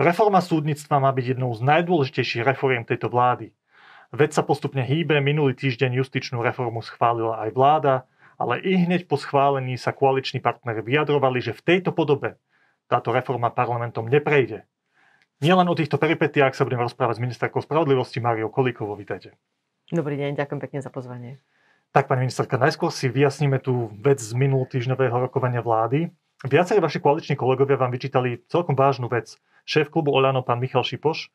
Reforma súdnictva má byť jednou z najdôležitejších reforiem tejto vlády. Veď sa postupne hýbe, minulý týždeň justičnú reformu schválila aj vláda, ale i hneď po schválení sa koaliční partnery vyjadrovali, že v tejto podobe táto reforma parlamentom neprejde. Nielen o týchto peripetiách sa budem rozprávať s ministerkou spravodlivosti Máriou Kolíkovou. Vítajte. Dobrý deň, ďakujem pekne za pozvanie. Tak, pani ministerka, najskôr si vyjasníme tú vec z minulotýždňového rokovania vlády. Viacerí vaši koaliční kolegovia vám vyčítali celkom vážnu vec. Šéf klubu Oľano, pán Michal Šipoš,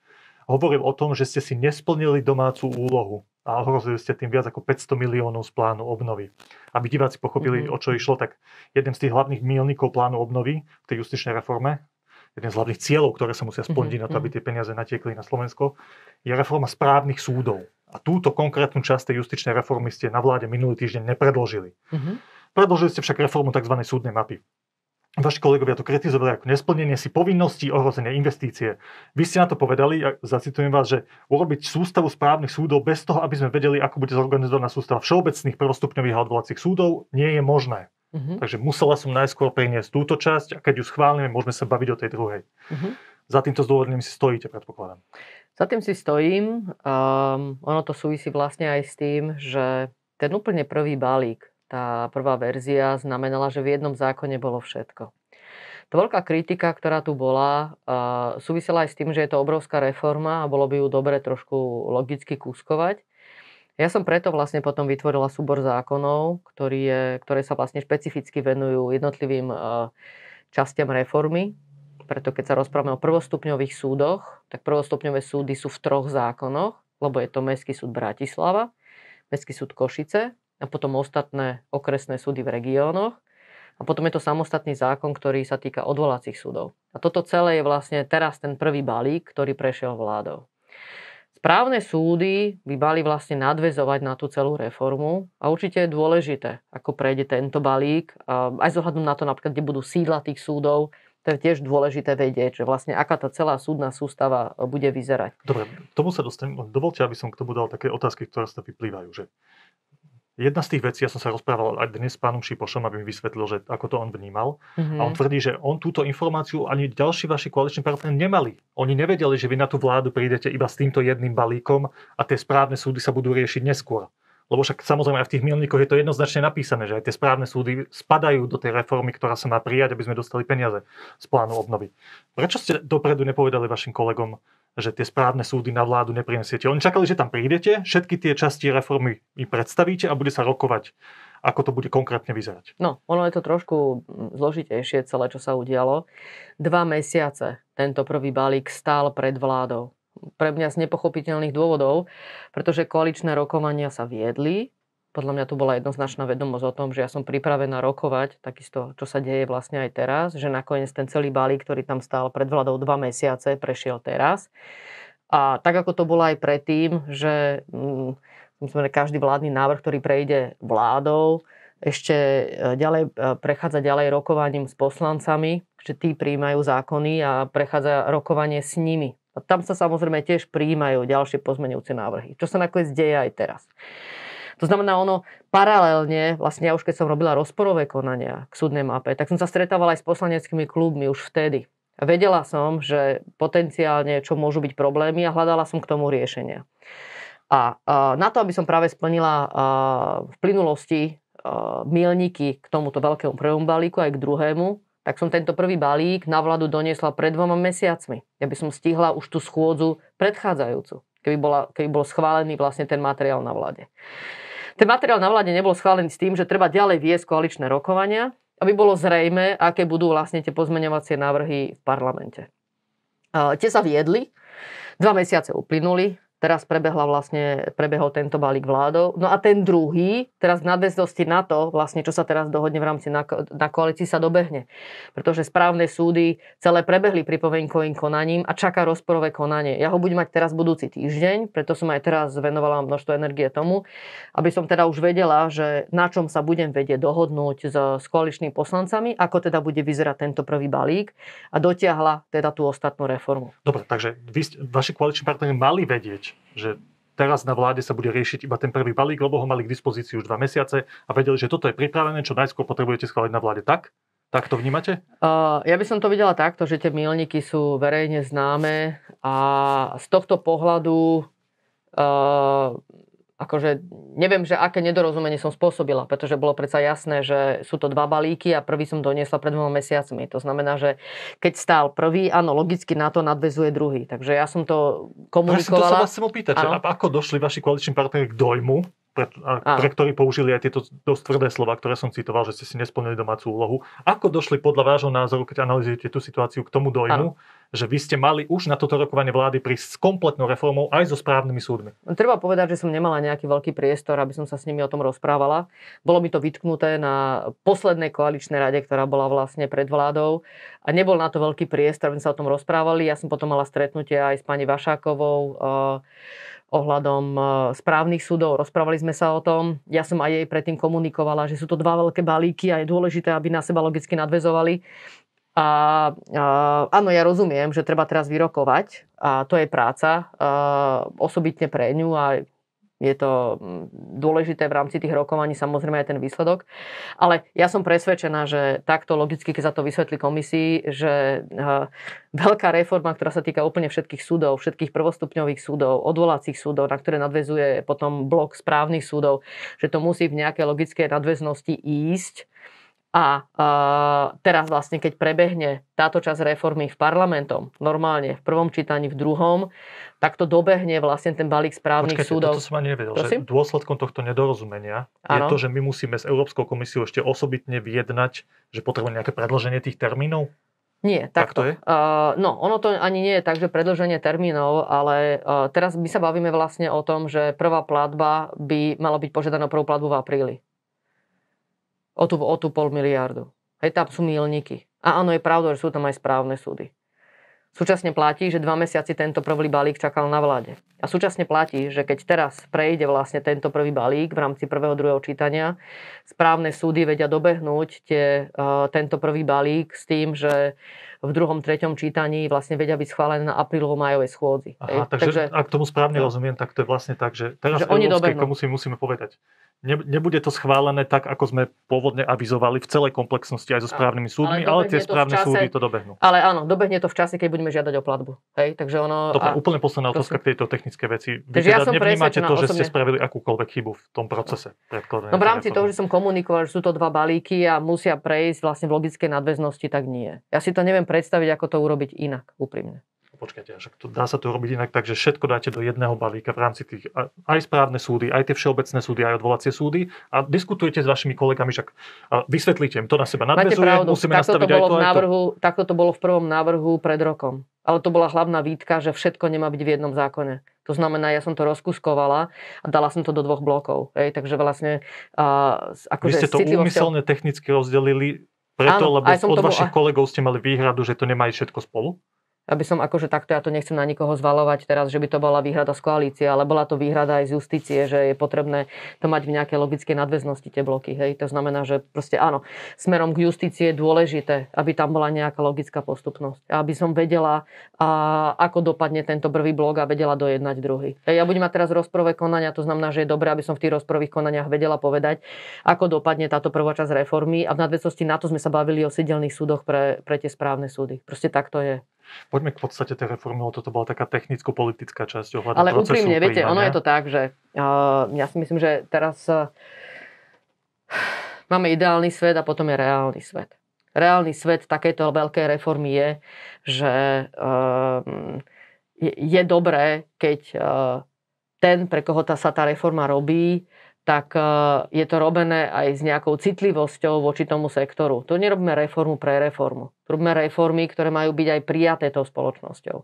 hovoril o tom, že ste si nesplnili domácu úlohu a ohrozili ste tým viac ako 500 miliónov z plánu obnovy. Aby diváci pochopili, mm-hmm. o čo išlo, tak jeden z tých hlavných milníkov plánu obnovy v tej justičnej reforme, jeden z hlavných cieľov, ktoré sa musia splniť mm-hmm. na to, aby mhm. tie peniaze natiekli na Slovensko, je reforma správnych súdov. A túto konkrétnu časť tej justičnej reformy ste na vláde minulý týždeň nepredložili. Mm-hmm. Predložili ste však reformu tzv. súdnej mapy. Vaši kolegovia to kritizovali ako nesplnenie si povinností ohrozenia investície. Vy ste na to povedali, a zacitujem vás, že urobiť sústavu správnych súdov bez toho, aby sme vedeli, ako bude zorganizovaná sústava všeobecných prvostupňových a odvolacích súdov, nie je možné. Uh-huh. Takže musela som najskôr priniesť túto časť a keď ju schválime, môžeme sa baviť o tej druhej. Uh-huh. Za týmto zdôvodnením si stojíte, predpokladám. Za tým si stojím. Um, ono to súvisí vlastne aj s tým, že ten úplne prvý balík tá prvá verzia znamenala, že v jednom zákone bolo všetko. To veľká kritika, ktorá tu bola, súvisela aj s tým, že je to obrovská reforma a bolo by ju dobre trošku logicky kúskovať. Ja som preto vlastne potom vytvorila súbor zákonov, ktorý je, ktoré sa vlastne špecificky venujú jednotlivým častiam reformy. Preto keď sa rozprávame o prvostupňových súdoch, tak prvostupňové súdy sú v troch zákonoch, lebo je to Mestský súd Bratislava, Mestský súd Košice a potom ostatné okresné súdy v regiónoch. A potom je to samostatný zákon, ktorý sa týka odvolacích súdov. A toto celé je vlastne teraz ten prvý balík, ktorý prešiel vládou. Správne súdy by mali vlastne nadvezovať na tú celú reformu a určite je dôležité, ako prejde tento balík, aj zohľadom na to napríklad, kde budú sídla tých súdov, to je tiež dôležité vedieť, že vlastne aká tá celá súdna sústava e, bude vyzerať. Dobre, k tomu sa dostanem. Dovolte, aby som k tomu dal také otázky, ktoré sa vyplývajú. Že Jedna z tých vecí, ja som sa rozprával aj dnes s pánom Šipošom, aby mi vysvetlil, že ako to on vnímal. Mm-hmm. A on mm-hmm. tvrdí, že on túto informáciu ani ďalší vaši koaliční partneri nemali. Oni nevedeli, že vy na tú vládu prídete iba s týmto jedným balíkom a tie správne súdy sa budú riešiť neskôr. Lebo však samozrejme aj v tých milníkoch je to jednoznačne napísané, že aj tie správne súdy spadajú do tej reformy, ktorá sa má prijať, aby sme dostali peniaze z plánu obnovy. Prečo ste dopredu nepovedali vašim kolegom, že tie správne súdy na vládu neprinesiete. Oni čakali, že tam prídete, všetky tie časti reformy mi predstavíte a bude sa rokovať, ako to bude konkrétne vyzerať. No, ono je to trošku zložitejšie celé, čo sa udialo. Dva mesiace tento prvý balík stál pred vládou. Pre mňa z nepochopiteľných dôvodov, pretože koaličné rokovania sa viedli, podľa mňa to bola jednoznačná vedomosť o tom, že ja som pripravená rokovať takisto, čo sa deje vlastne aj teraz, že nakoniec ten celý balík, ktorý tam stál pred vládou dva mesiace, prešiel teraz. A tak ako to bolo aj predtým, že hm, každý vládny návrh, ktorý prejde vládou, ešte e, ďalej, e, prechádza ďalej rokovaním s poslancami, že tí príjmajú zákony a prechádza rokovanie s nimi. A tam sa samozrejme tiež príjmajú ďalšie pozmenujúce návrhy, čo sa nakoniec deje aj teraz. To znamená, ono paralelne, vlastne ja už keď som robila rozporové konania k súdnej mape, tak som sa stretávala aj s poslaneckými klubmi už vtedy. Vedela som, že potenciálne čo môžu byť problémy a hľadala som k tomu riešenia. A, na to, aby som práve splnila v plynulosti milníky k tomuto veľkému prvom balíku aj k druhému, tak som tento prvý balík na vládu doniesla pred dvoma mesiacmi, aby som stihla už tú schôdzu predchádzajúcu, keby, bola, keby bol schválený vlastne ten materiál na vláde. Ten materiál na vláde nebol schválený s tým, že treba ďalej viesť koaličné rokovania, aby bolo zrejme, aké budú vlastne tie pozmeňovacie návrhy v parlamente. Tie sa viedli, dva mesiace uplynuli, Teraz prebehla vlastne, prebehol tento balík vládov. No a ten druhý, teraz v nadväznosti na to, vlastne, čo sa teraz dohodne v rámci na, na koalícii, sa dobehne. Pretože správne súdy celé prebehli pripomienkovým konaním a čaká rozporové konanie. Ja ho budem mať teraz budúci týždeň, preto som aj teraz venovala množstvo energie tomu, aby som teda už vedela, že na čom sa budem vedieť dohodnúť s, s koaličnými poslancami, ako teda bude vyzerať tento prvý balík a dotiahla teda tú ostatnú reformu. Dobre, takže vy, vaši koaliční partneri mali vedieť, že teraz na vláde sa bude riešiť iba ten prvý balík, lebo ho mali k dispozícii už dva mesiace a vedeli, že toto je pripravené, čo najskôr potrebujete schváliť na vláde tak? Tak to vnímate? Uh, ja by som to videla takto, že tie milníky sú verejne známe a z tohto pohľadu uh, akože neviem, že aké nedorozumenie som spôsobila, pretože bolo predsa jasné, že sú to dva balíky a prvý som doniesla pred dvoma mesiacmi. To znamená, že keď stál prvý, áno, logicky na to nadvezuje druhý. Takže ja som to komunikovala. som to sa vás chcem opýtať, ako došli vaši koaliční partneri k dojmu, pre, a, pre ktorý použili aj tieto dosť tvrdé slova, ktoré som citoval, že ste si nesplnili domácu úlohu. Ako došli podľa vášho názoru, keď analizujete tú situáciu, k tomu dojmu, ano. že vy ste mali už na toto rokovanie vlády prísť s kompletnou reformou aj so správnymi súdmi? No, treba povedať, že som nemala nejaký veľký priestor, aby som sa s nimi o tom rozprávala. Bolo mi to vytknuté na poslednej koaličnej rade, ktorá bola vlastne pred vládou a nebol na to veľký priestor, aby sme sa o tom rozprávali. Ja som potom mala stretnutie aj s pani Vašákovou ohľadom eh, správnych súdov. Rozprávali sme sa o tom. Ja som aj jej predtým komunikovala, že sú to dva veľké balíky a je dôležité, aby na seba logicky nadvezovali. A, a áno, ja rozumiem, že treba teraz vyrokovať a to je práca a, eh, osobitne pre ňu a je to mm, dôležité v rámci tých rokovaní, samozrejme aj ten výsledok. Ale ja som presvedčená, že takto logicky, keď sa to vysvetlí komisii, že eh, veľká reforma, ktorá sa týka úplne všetkých súdov, všetkých prvostupňových súdov, odvolacích súdov, na ktoré nadvezuje potom blok správnych súdov, že to musí v nejaké logické nadväznosti ísť a teraz vlastne, keď prebehne táto časť reformy v parlamentom, normálne v prvom čítaní, v druhom, tak to dobehne vlastne ten balík správnych Počkejte, súdov. Počkajte, to som ani nevedel, Prosím? že dôsledkom tohto nedorozumenia ano. je to, že my musíme s Európskou komisiou ešte osobitne vyjednať, že potrebujeme nejaké predloženie tých termínov? Nie, takto. Tak to je? Uh, no, ono to ani nie je tak, že predlženie termínov, ale uh, teraz my sa bavíme vlastne o tom, že prvá platba by mala byť požiadaná prvú platbu v apríli o tú, o tú pol miliardu. Hej, tam sú milníky. A áno, je pravda, že sú tam aj správne súdy. Súčasne platí, že dva mesiaci tento prvý balík čakal na vláde. A súčasne platí, že keď teraz prejde vlastne tento prvý balík v rámci prvého, druhého čítania, správne súdy vedia dobehnúť tie, uh, tento prvý balík s tým, že v druhom, treťom čítaní vlastne vedia byť schválené na aprílovo majovej schôdzi. Aha, takže, takže ak tomu správne no. rozumiem, tak to je vlastne tak, že teraz že Európskej komisii musíme povedať, ne, nebude to schválené tak, ako sme pôvodne avizovali v celej komplexnosti aj so správnymi súdmi, ale, ale tie správne čase, súdy to dobehnú. Ale áno, dobehne to v čase, keď budeme žiadať o platbu. Hej, takže ono... To je úplne posledná otázka k tejto technické veci. Vy teda ja som nevnímate to, že osobne... ste spravili akúkoľvek chybu v tom procese predkladania. No v rámci toho, že som komunikoval, že sú to dva balíky a musia prejsť vlastne v logickej nadväznosti, tak nie. Ja si to neviem pre predstaviť, ako to urobiť inak, úprimne. Počkajte, však to, dá sa to robiť inak, takže všetko dáte do jedného balíka v rámci tých aj správne súdy, aj tie všeobecné súdy, aj odvolacie súdy a diskutujete s vašimi kolegami, však vysvetlíte im, to na seba nadvezuje, pravdu, musíme takto nastaviť to bolo aj to, v návrhu, aj to. Takto to bolo v prvom návrhu pred rokom. Ale to bola hlavná výtka, že všetko nemá byť v jednom zákone. To znamená, ja som to rozkuskovala a dala som to do dvoch blokov. Ej, takže vlastne... Uh, akože Vy ste to úmyselne technicky rozdelili preto, Áno, lebo od vašich bol... kolegov ste mali výhradu, že to nemajú všetko spolu? aby som akože takto, ja to nechcem na nikoho zvalovať teraz, že by to bola výhrada z koalície, ale bola to výhrada aj z justície, že je potrebné to mať v nejaké logické nadväznosti tie bloky. Hej. To znamená, že proste áno, smerom k justície je dôležité, aby tam bola nejaká logická postupnosť. Aby som vedela, a, ako dopadne tento prvý blok a vedela dojednať druhý. Hej, ja budem mať teraz rozprové konania, to znamená, že je dobré, aby som v tých rozprových konaniach vedela povedať, ako dopadne táto prvá časť reformy a v nadväznosti na to sme sa bavili o sedelných súdoch pre, pre tie správne súdy. Proste tak to je. Poďme k podstate tej reformy, lebo toto bola taká technicko-politická časť ohľadom Ale procesu úprimne, viete, ono je to tak, že uh, ja si myslím, že teraz uh, máme ideálny svet a potom je reálny svet. Reálny svet takéto veľkej reformy je, že uh, je, je dobré, keď uh, ten, pre koho tá, sa tá reforma robí, tak e, je to robené aj s nejakou citlivosťou voči tomu sektoru. To nerobíme reformu pre reformu. Robíme reformy, ktoré majú byť aj prijaté tou spoločnosťou.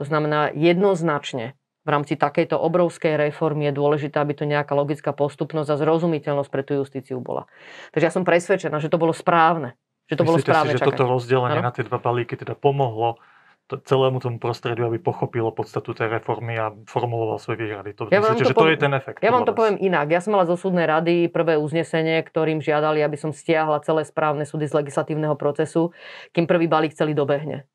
To znamená jednoznačne v rámci takejto obrovskej reformy je dôležité, aby to nejaká logická postupnosť a zrozumiteľnosť pre tú justíciu bola. Takže ja som presvedčená, že to bolo správne. Že to Myslíte bolo správne si, že čakať. toto rozdelenie ano? na tie dva balíky teda pomohlo celému tomu prostrediu, aby pochopilo podstatu tej reformy a formuloval svoje výhrady. To, ja myslíte, to že poviem, to je ten efekt? Ja vám to poviem inak. Ja som mala zo súdnej rady prvé uznesenie, ktorým žiadali, aby som stiahla celé správne súdy z legislatívneho procesu, kým prvý balík celý dobehne.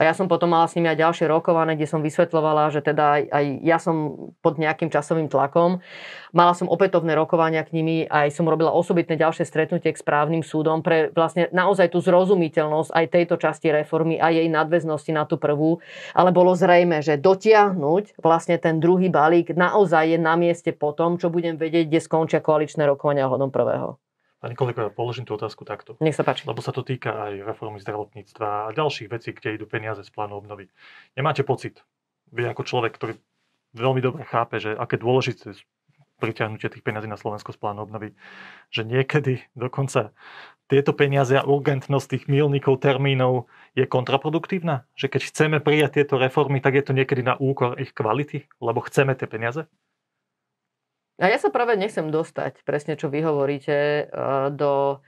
A ja som potom mala s nimi aj ďalšie rokované, kde som vysvetľovala, že teda aj, ja som pod nejakým časovým tlakom. Mala som opätovné rokovania k nimi, aj som robila osobitné ďalšie stretnutie k správnym súdom pre vlastne naozaj tú zrozumiteľnosť aj tejto časti reformy a jej nadväznosti na tú prvú. Ale bolo zrejme, že dotiahnuť vlastne ten druhý balík naozaj je na mieste po tom, čo budem vedieť, kde skončia koaličné rokovania hodom prvého. Pani niekoľko položím tú otázku takto. Nech sa páči. Lebo sa to týka aj reformy zdravotníctva a ďalších vecí, kde idú peniaze z plánu obnovy. Nemáte pocit, vy ako človek, ktorý veľmi dobre chápe, že aké dôležité priťahnutie tých peniazí na Slovensko z plánu obnovy, že niekedy dokonca tieto peniaze a urgentnosť tých milníkov, termínov je kontraproduktívna? Že keď chceme prijať tieto reformy, tak je to niekedy na úkor ich kvality, lebo chceme tie peniaze? A ja sa práve nechcem dostať, presne čo vy hovoríte, eh, do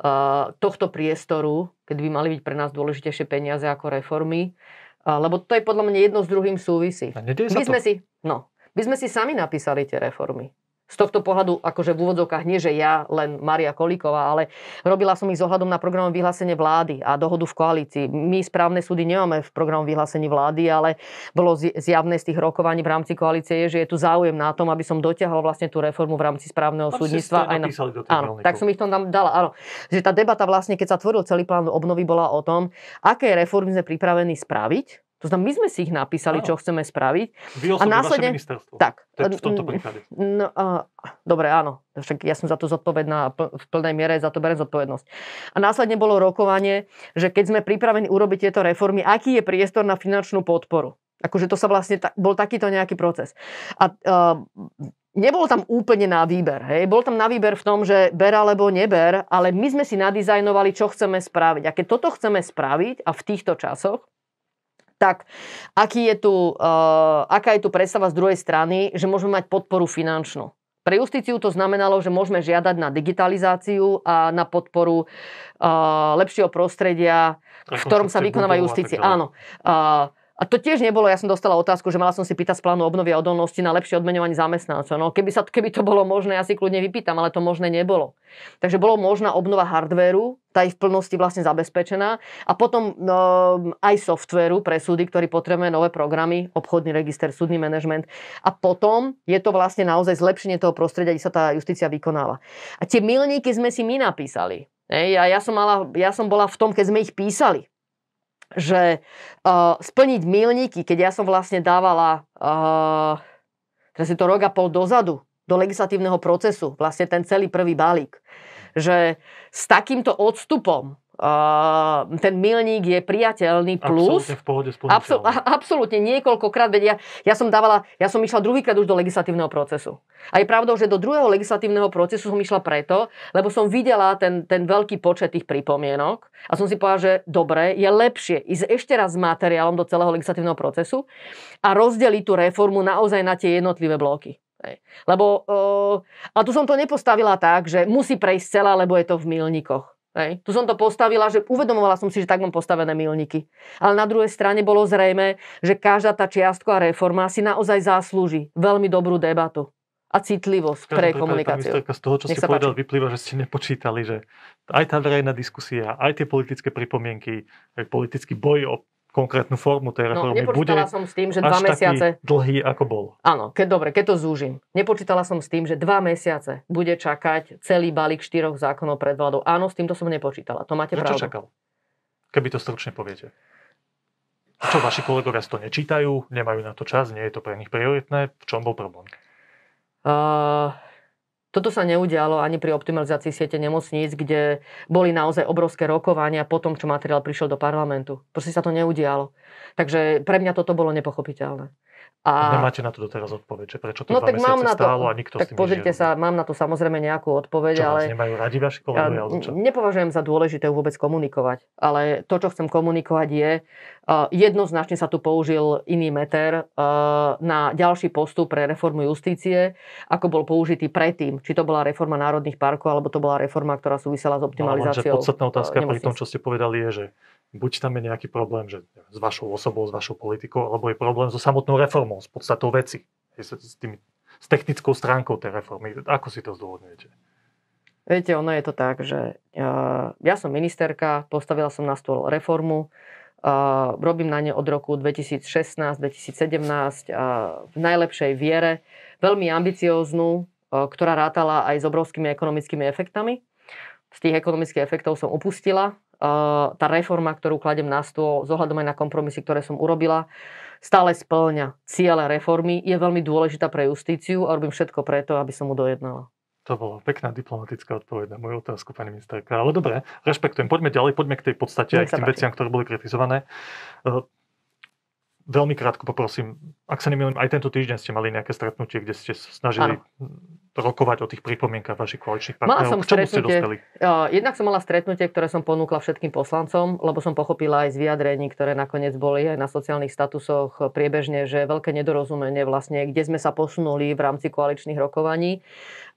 eh, tohto priestoru, keď by mali byť pre nás dôležitejšie peniaze ako reformy, eh, lebo to je podľa mňa jedno s druhým súvisí. A my to. sme si, no, my sme si sami napísali tie reformy z tohto pohľadu, akože v úvodzovkách nie, že ja, len Maria Kolíková, ale robila som ich s ohľadom na program vyhlásenie vlády a dohodu v koalícii. My správne súdy nemáme v program vyhlásení vlády, ale bolo zjavné z tých rokovaní v rámci koalície, že je tu záujem na tom, aby som dotiahol vlastne tú reformu v rámci správneho súdnictva. Aj na... áno, tak som ich tam dala. Áno. Že tá debata vlastne, keď sa tvoril celý plán obnovy, bola o tom, aké reformy sme pripravení spraviť, to znamená, my sme si ich napísali, čo chceme spraviť. Vy a následne... vaše ministerstvo. Tak. v tomto prípade. No, uh, dobre, áno. Však ja som za to zodpovedná v plnej miere za to berem zodpovednosť. A následne bolo rokovanie, že keď sme pripravení urobiť tieto reformy, aký je priestor na finančnú podporu. Akože to sa vlastne, ta, bol takýto nejaký proces. A uh, tam úplne na výber. Hej? Bol tam na výber v tom, že ber alebo neber, ale my sme si nadizajnovali, čo chceme spraviť. A keď toto chceme spraviť a v týchto časoch, tak aký je tu, uh, aká je tu predstava z druhej strany, že môžeme mať podporu finančnú. Pre justíciu to znamenalo, že môžeme žiadať na digitalizáciu a na podporu uh, lepšieho prostredia, v ktorom sa vykonáva justícia. Áno. Uh, a to tiež nebolo, ja som dostala otázku, že mala som si pýtať z plánu obnovy a odolnosti na lepšie odmenovanie zamestnancov. No keby, sa, keby to bolo možné, ja si kľudne vypýtam, ale to možné nebolo. Takže bolo možná obnova hardvéru, tá je v plnosti vlastne zabezpečená a potom no, aj softvéru pre súdy, ktorý potrebuje nové programy, obchodný register, súdny manažment a potom je to vlastne naozaj zlepšenie toho prostredia, kde sa tá justícia vykonáva. A tie milníky sme si my napísali. Ej, a ja som, mala, ja som bola v tom, keď sme ich písali že uh, splniť milníky, keď ja som vlastne dávala, uh, teraz je to rok a pol dozadu, do legislatívneho procesu, vlastne ten celý prvý balík, že s takýmto odstupom Ehm, ten milník je priateľný plus. Absolutne v pohode absol, Absolutne, niekoľkokrát, veď ja, ja som dávala, ja som išla druhýkrát už do legislatívneho procesu. A je pravdou, že do druhého legislatívneho procesu som išla preto, lebo som videla ten, ten veľký počet tých pripomienok a som si povedala, že dobre, je lepšie ísť ešte raz s materiálom do celého legislatívneho procesu a rozdeliť tú reformu naozaj na tie jednotlivé bloky. Lebo, eh, a tu som to nepostavila tak, že musí prejsť celá, lebo je to v milníkoch. Hej. Tu som to postavila, že uvedomovala som si, že tak mám postavené milníky. Ale na druhej strane bolo zrejme, že každá tá čiastková reforma si naozaj zaslúži veľmi dobrú debatu a citlivosť pre komunikáciu. Z toho, čo Nech ste povedal, páči. vyplýva, že ste nepočítali, že aj tá verejná diskusia, aj tie politické pripomienky, aj politický boj o konkrétnu formu tej no, reformy no, bude som s tým, že dva mesiace... dlhý, ako bol. Áno, keď, dobre, keď to zúžim. Nepočítala som s tým, že dva mesiace bude čakať celý balík štyroch zákonov pred vládou. Áno, s týmto som nepočítala. To máte pravdu. Čo čakal? Keby to stručne poviete. Čo vaši kolegovia to nečítajú, nemajú na to čas, nie je to pre nich prioritné. V čom bol problém? Uh, toto sa neudialo ani pri optimalizácii siete nemocníc, kde boli naozaj obrovské rokovania po tom, čo materiál prišiel do parlamentu. Proste sa to neudialo. Takže pre mňa toto bolo nepochopiteľné. A... Nemáte na to doteraz odpoveď, že prečo to no, dva tak mám na to, stálo a nikto tak s tým pozrite no. sa, mám na to samozrejme nejakú odpoveď, čo ale... nemajú radi vaši kolegovia? Ja, Nepovažujem za dôležité vôbec komunikovať, ale to, čo chcem komunikovať je, uh, jednoznačne sa tu použil iný meter uh, na ďalší postup pre reformu justície, ako bol použitý predtým. Či to bola reforma národných parkov, alebo to bola reforma, ktorá súvisela s optimalizáciou. No, podstatná otázka uh, pri tom, čo ste povedali, je, že buď tam je nejaký problém že neviem, s vašou osobou, s vašou politikou, alebo je problém so samotnou reformou, s podstatou veci, s, tými, s technickou stránkou tej reformy. Ako si to zdôvodňujete? Viete, ono je to tak, že uh, ja som ministerka, postavila som na stôl reformu, uh, robím na ne od roku 2016-2017 uh, v najlepšej viere, veľmi ambicióznu, uh, ktorá rátala aj s obrovskými ekonomickými efektami. Z tých ekonomických efektov som upustila, tá reforma, ktorú kladem na stôl, zohľadom aj na kompromisy, ktoré som urobila, stále splňa ciele reformy, je veľmi dôležitá pre justíciu a robím všetko preto, aby som mu dojednala. To bola pekná diplomatická odpoveď na moju otázku, pani ministerka. Ale dobre, rešpektujem. Poďme ďalej, poďme k tej podstate Nech aj k tým veciam, ktoré boli kritizované veľmi krátko poprosím, ak sa nemýlim, aj tento týždeň ste mali nejaké stretnutie, kde ste snažili ano. rokovať o tých pripomienkach vašich koaličných partnerov. Mala som K čomu ste dospeli? Eh, jednak som mala stretnutie, ktoré som ponúkla všetkým poslancom, lebo som pochopila aj z vyjadrení, ktoré nakoniec boli aj na sociálnych statusoch priebežne, že veľké nedorozumenie vlastne, kde sme sa posunuli v rámci koaličných rokovaní.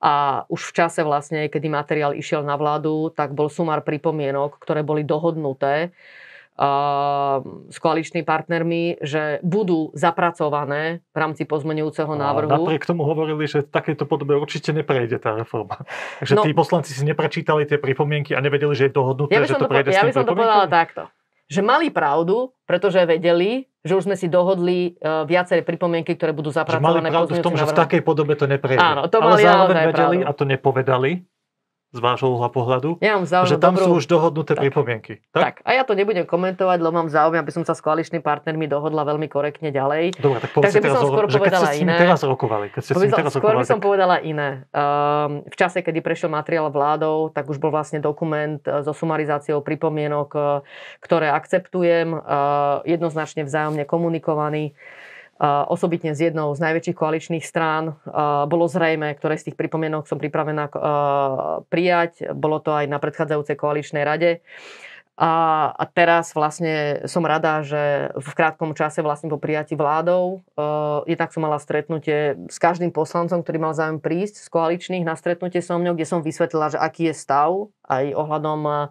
A už v čase vlastne, kedy materiál išiel na vládu, tak bol sumár pripomienok, ktoré boli dohodnuté Ehm, s koaličnými partnermi, že budú zapracované v rámci pozmenujúceho návrhu. A napriek tomu hovorili, že v takejto podobe určite neprejde tá reforma. Takže no, tí poslanci si neprečítali tie pripomienky a nevedeli, že je dohodnuté, ja že to, prejde Ja by som to povedala takto. Že mali pravdu, pretože vedeli, že už sme si dohodli e, viaceré pripomienky, ktoré budú zapracované. Že mali pravdu v tom, návrhu. že v takej podobe to neprejde. Áno, to Ale mali zároveň vedeli pravdu. a to nepovedali z vášho uhla pohľadu, ja mám záujem, že tam dobrú... sú už dohodnuté tak, pripomienky. Tak? tak, a ja to nebudem komentovať, lebo mám záujem, aby som sa s koaličnými partnermi dohodla veľmi korektne ďalej. Dobre, tak Takže by som skôr povedala keď iné. Teraz rokovali, keď ste povedal, teraz skôr rokovali, by som tak... povedala iné. Um, v čase, kedy prešiel materiál vládou, tak už bol vlastne dokument e, so sumarizáciou pripomienok, e, ktoré akceptujem, uh, jednoznačne vzájomne komunikovaný osobitne z jednou z najväčších koaličných strán. Bolo zrejme, ktoré z tých pripomienok som pripravená prijať. Bolo to aj na predchádzajúcej koaličnej rade. A, teraz vlastne som rada, že v krátkom čase vlastne po prijati vládou Je tak som mala stretnutie s každým poslancom, ktorý mal záujem prísť z koaličných na stretnutie so mnou, kde som vysvetlila, že aký je stav aj ohľadom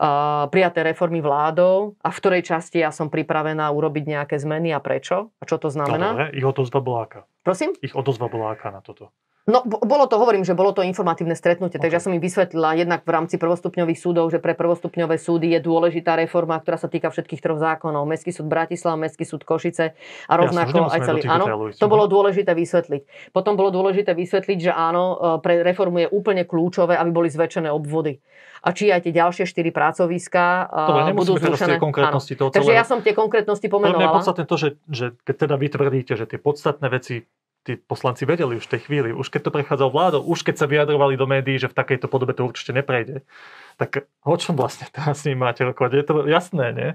Eh, prijaté reformy vládou a v ktorej časti ja som pripravená urobiť nejaké zmeny a prečo a čo to znamená. No, dobre, ich odozva bola aká? Prosím? Ich odozva bola aká na toto? No, bolo to, hovorím, že bolo to informatívne stretnutie, okay. takže ja som im vysvetlila jednak v rámci prvostupňových súdov, že pre prvostupňové súdy je dôležitá reforma, ktorá sa týka všetkých troch zákonov. Mestský súd Bratislava, Mestský súd Košice a rovnako ja aj celý. Áno, to bolo mhm. dôležité vysvetliť. Potom bolo dôležité vysvetliť, že áno, e, pre reformu je úplne kľúčové, aby boli zväčšené obvody a či aj tie ďalšie štyri pracoviská e, Dobre, budú zrušené. konkrétnosti toho Takže ja som tie konkrétnosti pomenovala. Pre mňa je podstatné to, že, že keď teda vy tvrdíte, že tie podstatné veci tí poslanci vedeli už v tej chvíli. Už keď to prechádzal vládou, už keď sa vyjadrovali do médií, že v takejto podobe to určite neprejde tak o čom vlastne teraz s ním máte rokovať? Je to jasné, nie?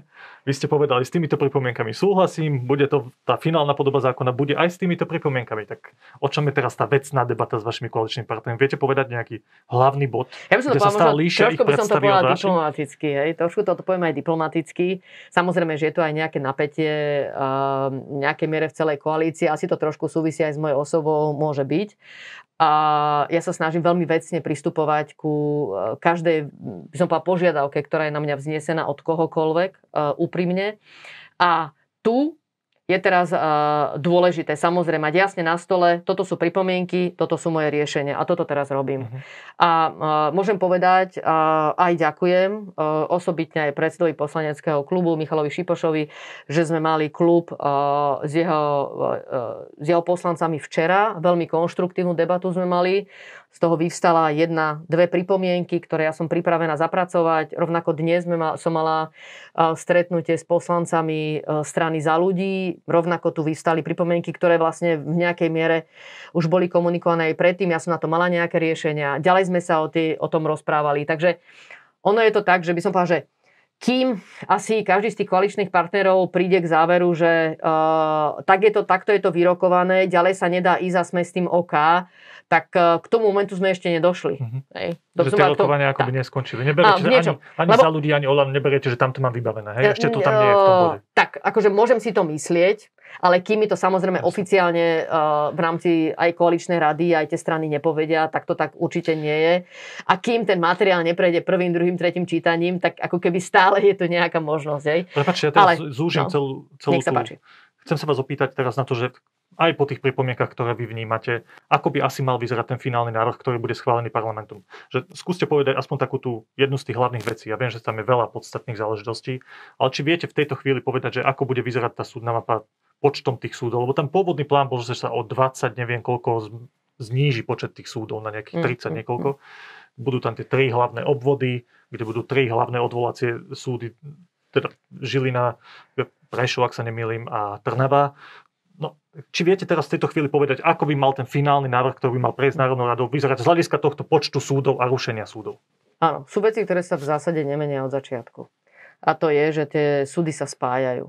Vy ste povedali, s týmito pripomienkami súhlasím, bude to, tá finálna podoba zákona bude aj s týmito pripomienkami. Tak o čom je teraz tá vecná debata s vašimi koaličnými partnermi? Viete povedať nejaký hlavný bod, ja by som to povedal, stále líšia ich by som to povedala diplomaticky, hej? Trošku to poviem aj diplomaticky. Samozrejme, že je to aj nejaké napätie uh, ehm, nejaké miere v celej koalícii. Asi to trošku súvisí aj s mojou osobou, môže byť. A ja sa snažím veľmi vecne pristupovať ku e, každej, by som požiadavke, ktorá je na mňa vznesená od kohokoľvek, e, úprimne. A tu je teraz uh, dôležité samozrejme mať jasne na stole, toto sú pripomienky, toto sú moje riešenia a toto teraz robím. Uh-huh. A uh, môžem povedať, uh, aj ďakujem uh, osobitne aj predsedovi poslaneckého klubu Michalovi Šipošovi, že sme mali klub uh, s, jeho, uh, s jeho poslancami včera, veľmi konštruktívnu debatu sme mali, z toho vyvstala jedna, dve pripomienky, ktoré ja som pripravená zapracovať. Rovnako dnes sme som mala stretnutie s poslancami strany za ľudí, rovnako tu vystali pripomienky, ktoré vlastne v nejakej miere už boli komunikované aj predtým. Ja som na to mala nejaké riešenia. Ďalej sme sa o, tý, o tom rozprávali. Takže ono je to tak, že by som povedal, že kým asi každý z tých koaličných partnerov príde k záveru, že uh, tak je to, takto je to vyrokované, ďalej sa nedá ísť a sme s tým OK, tak eh, k tomu momentu sme ešte nedošli. Mm-hmm. Hej. Že tie rokovania to... akoby neskončili. Neberete, a, ani, ani Lebo... za ľudí, ani Olan neberiete, že tam to mám vybavené. Hej? Ešte to tam nie je v tom eh, bode. Tak, akože môžem si to myslieť, ale kým mi to samozrejme Jasne. oficiálne uh, v rámci aj koaličnej rady, aj tie strany nepovedia, tak to tak určite nie je. A kým ten materiál neprejde prvým, druhým, tretím čítaním, tak ako keby stále je to nejaká možnosť. Hej? Prepačte, ja teraz ale, zúžim no, celú, celú tú... Chcem sa vás opýtať teraz na to, že aj po tých pripomienkach, ktoré vy vnímate, ako by asi mal vyzerať ten finálny návrh, ktorý bude schválený parlamentom. Že skúste povedať aspoň takú tú jednu z tých hlavných vecí. Ja viem, že tam je veľa podstatných záležitostí, ale či viete v tejto chvíli povedať, že ako bude vyzerať tá súdna mapa počtom tých súdov, lebo tam pôvodný plán bol, že sa o 20 neviem koľko zníži počet tých súdov na nejakých 30 mm, mm, mm. niekoľko. Budú tam tie tri hlavné obvody, kde budú tri hlavné odvolacie súdy, teda Žilina, Prešov, ak sa nemýlim, a Trnava. No, či viete teraz v tejto chvíli povedať, ako by mal ten finálny návrh, ktorý by mal prejsť Národnou radou, vyzerať z hľadiska tohto počtu súdov a rušenia súdov? Áno, sú veci, ktoré sa v zásade nemenia od začiatku. A to je, že tie súdy sa spájajú.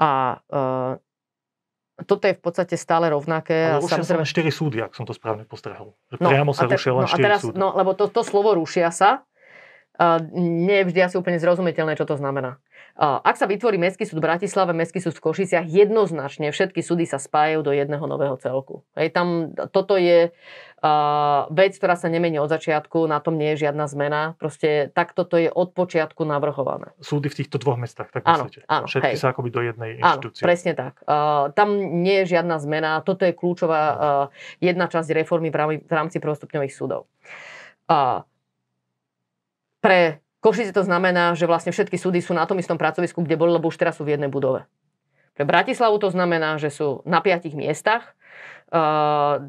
A e, toto je v podstate stále rovnaké. Ale rušia samozrejme... sa len 4 súdy, ak som to správne postrehol. Že no, priamo sa te, rušia len no, 4 teraz, súdy. No, lebo to, to slovo rušia sa Eh, nie je vždy asi úplne zrozumiteľné, čo to znamená. Eh, ak sa vytvorí Mestský súd v Bratislave, Mestský súd v Košiciach, jednoznačne všetky súdy sa spájajú do jedného nového celku. Hej, tam, toto je uh, vec, ktorá sa nemení od začiatku, na tom nie je žiadna zmena. Proste takto to je od počiatku navrhované. Súdy v týchto dvoch mestách, tak áno, myslíte? Áno, Všetky hej. sa akoby do jednej inštitúcie. Áno, presne tak. Uh, tam nie je žiadna zmena. Toto je kľúčová uh, jedna časť reformy v rámci prvostupňových súdov. Uh, pre Košice to znamená, že vlastne všetky súdy sú na tom istom pracovisku, kde boli, lebo už teraz sú v jednej budove. Pre Bratislavu to znamená, že sú na piatich miestach.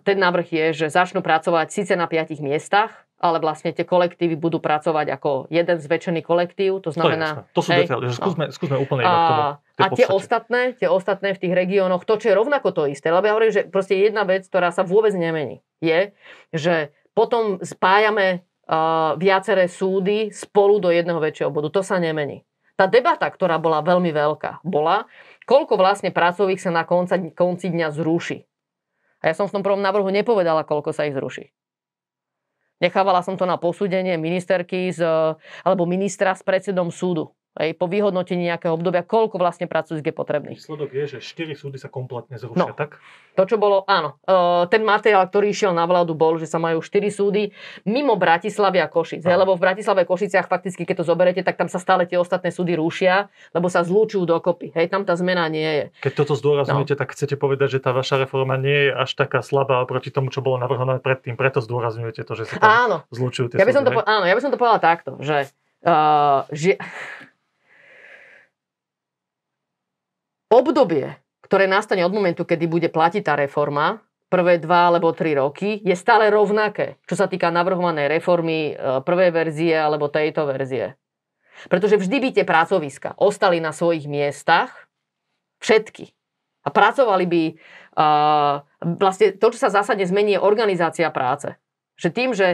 Ten návrh je, že začnú pracovať síce na piatich miestach, ale vlastne tie kolektívy budú pracovať ako jeden zväčšený kolektív. To znamená... To, to sú hej, detaily, že skúsme, no. skúsme úplne iba k tomu. A tie ostatné, tie ostatné v tých regiónoch, to, čo je rovnako to isté, lebo ja hovorím, že proste jedna vec, ktorá sa vôbec nemení, je, že potom spájame E, viaceré súdy spolu do jedného väčšieho bodu. To sa nemení. Tá debata, ktorá bola veľmi veľká, bola, koľko vlastne pracových sa na konca, konci dňa zruší. A ja som v tom prvom návrhu nepovedala, koľko sa ich zruší. Nechávala som to na posúdenie ministerky z, alebo ministra s predsedom súdu. Hej, po vyhodnotení nejakého obdobia, koľko vlastne pracujúcich je potrebných. Výsledok je, že 4 súdy sa kompletne zrušia, no, tak? To, čo bolo, áno. E, ten materiál, ktorý išiel na vládu, bol, že sa majú 4 súdy mimo Bratislavy a Košic. Hej, lebo v Bratislave a Košiciach fakticky, keď to zoberete, tak tam sa stále tie ostatné súdy rušia, lebo sa zlúčujú dokopy. Hej, tam tá zmena nie je. Keď toto zdôrazňujete, no. tak chcete povedať, že tá vaša reforma nie je až taká slabá oproti tomu, čo bolo navrhované predtým. Preto zdôrazňujete to, že sa tam áno. zlúčujú tie ja by som súdy, to, Áno, ja by som to povedala takto, že, uh, že obdobie, ktoré nastane od momentu, kedy bude platiť tá reforma, prvé dva alebo tri roky, je stále rovnaké, čo sa týka navrhovanej reformy e, prvej verzie alebo tejto verzie. Pretože vždy by tie pracoviska ostali na svojich miestach, všetky. A pracovali by, uh, vlastne to, čo sa zásadne zmení, je organizácia práce. Že tým, že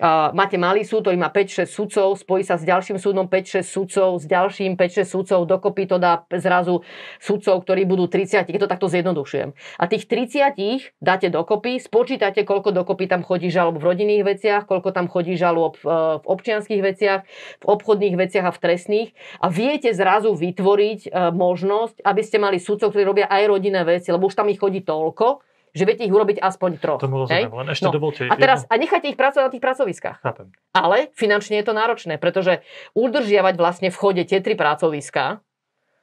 uh, máte malý súd, ktorý má 5-6 sudcov, spojí sa s ďalším súdom 5-6 sudcov, s ďalším 5-6 sudcov, dokopy to dá zrazu sudcov, ktorí budú 30, keď to takto zjednodušujem. A tých 30 dáte dokopy, spočítate, koľko dokopy tam chodí žalob v rodinných veciach, koľko tam chodí žalob v, v občianských veciach, v obchodných veciach a v trestných a viete zrazu vytvoriť uh, možnosť, aby ste mali sudcov, ktorí robia aj rodinné veci, lebo už tam ich chodí toľko, že viete ich urobiť aspoň troch. Tomu rozumiem, len ešte no. dovolte. A, teraz, a nechajte ich pracovať na tých pracoviskách. Chápem. Ale finančne je to náročné, pretože udržiavať vlastne v chode tie tri pracoviská,